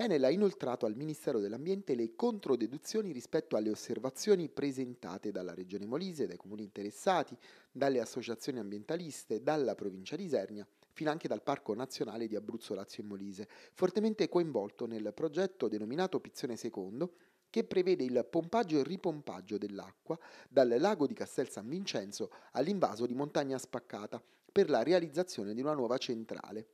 Enel ha inoltrato al Ministero dell'Ambiente le controdeduzioni rispetto alle osservazioni presentate dalla Regione Molise, dai comuni interessati, dalle associazioni ambientaliste, dalla provincia di Isernia fino anche dal Parco Nazionale di Abruzzo, Lazio e Molise, fortemente coinvolto nel progetto denominato Pizzione II, che prevede il pompaggio e ripompaggio dell'acqua dal lago di Castel San Vincenzo all'invaso di Montagna Spaccata per la realizzazione di una nuova centrale.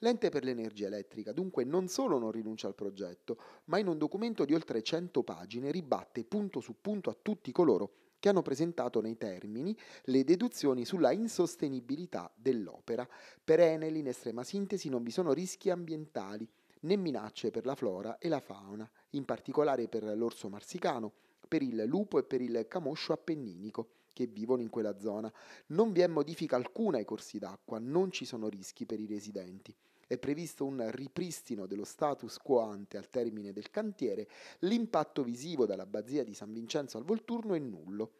L'ente per l'energia elettrica dunque non solo non rinuncia al progetto, ma in un documento di oltre 100 pagine ribatte punto su punto a tutti coloro che hanno presentato nei termini le deduzioni sulla insostenibilità dell'opera. Per Enel, in estrema sintesi, non vi sono rischi ambientali né minacce per la flora e la fauna, in particolare per l'orso marsicano, per il lupo e per il camoscio appenninico che vivono in quella zona. Non vi è modifica alcuna ai corsi d'acqua, non ci sono rischi per i residenti. È previsto un ripristino dello status quo ante al termine del cantiere, l'impatto visivo dall'abbazia di San Vincenzo al Volturno è nullo.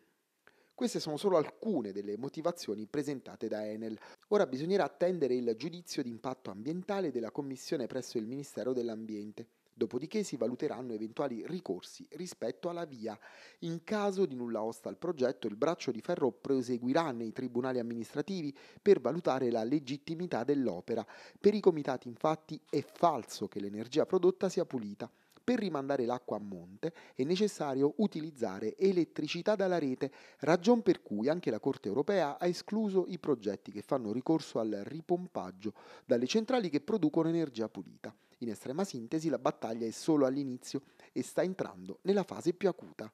Queste sono solo alcune delle motivazioni presentate da Enel. Ora bisognerà attendere il giudizio di impatto ambientale della commissione presso il Ministero dell'Ambiente. Dopodiché si valuteranno eventuali ricorsi rispetto alla via. In caso di nulla osta al progetto, il braccio di ferro proseguirà nei tribunali amministrativi per valutare la legittimità dell'opera. Per i comitati infatti è falso che l'energia prodotta sia pulita. Per rimandare l'acqua a monte è necessario utilizzare elettricità dalla rete, ragion per cui anche la Corte europea ha escluso i progetti che fanno ricorso al ripompaggio dalle centrali che producono energia pulita. In estrema sintesi, la battaglia è solo all'inizio e sta entrando nella fase più acuta